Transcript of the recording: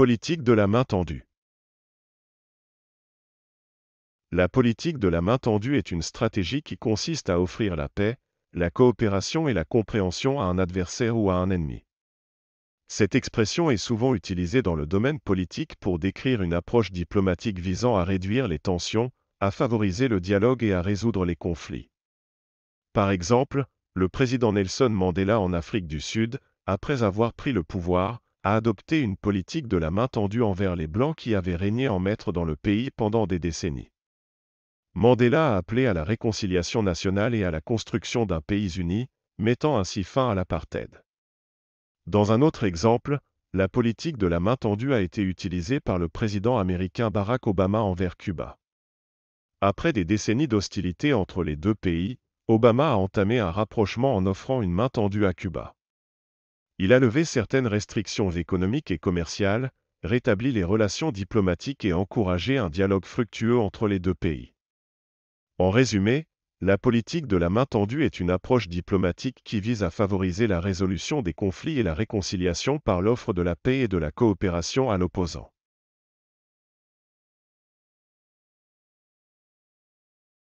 Politique de la main tendue La politique de la main tendue est une stratégie qui consiste à offrir la paix, la coopération et la compréhension à un adversaire ou à un ennemi. Cette expression est souvent utilisée dans le domaine politique pour décrire une approche diplomatique visant à réduire les tensions, à favoriser le dialogue et à résoudre les conflits. Par exemple, le président Nelson Mandela en Afrique du Sud, après avoir pris le pouvoir, a adopté une politique de la main tendue envers les Blancs qui avaient régné en maître dans le pays pendant des décennies. Mandela a appelé à la réconciliation nationale et à la construction d'un pays uni, mettant ainsi fin à l'apartheid. Dans un autre exemple, la politique de la main tendue a été utilisée par le président américain Barack Obama envers Cuba. Après des décennies d'hostilité entre les deux pays, Obama a entamé un rapprochement en offrant une main tendue à Cuba. Il a levé certaines restrictions économiques et commerciales, rétabli les relations diplomatiques et encouragé un dialogue fructueux entre les deux pays. En résumé, la politique de la main tendue est une approche diplomatique qui vise à favoriser la résolution des conflits et la réconciliation par l'offre de la paix et de la coopération à l'opposant.